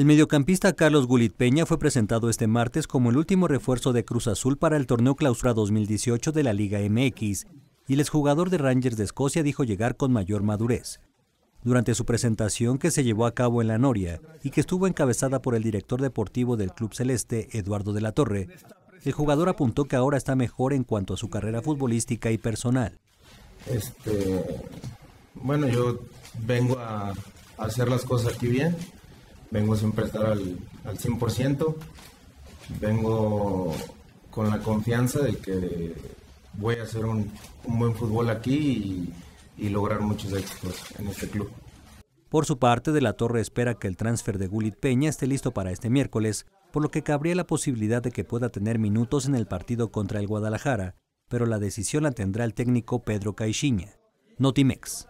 El mediocampista Carlos Gulit Peña fue presentado este martes como el último refuerzo de Cruz Azul para el torneo Clausura 2018 de la Liga MX, y el exjugador de Rangers de Escocia dijo llegar con mayor madurez. Durante su presentación que se llevó a cabo en La Noria y que estuvo encabezada por el director deportivo del Club Celeste, Eduardo de la Torre, el jugador apuntó que ahora está mejor en cuanto a su carrera futbolística y personal. Este, bueno, yo vengo a hacer las cosas aquí bien, vengo siempre a estar al, 100%, vengo con la confianza de que voy a hacer un, buen fútbol aquí y, y, lograr muchos éxitos en este club. Por su parte, De la Torre espera que el transfer de Gulit Peña esté listo para este miércoles, por lo que cabría la posibilidad de que pueda tener minutos en el partido contra el Guadalajara, pero la decisión la tendrá el técnico Pedro Caixinha. Notimex.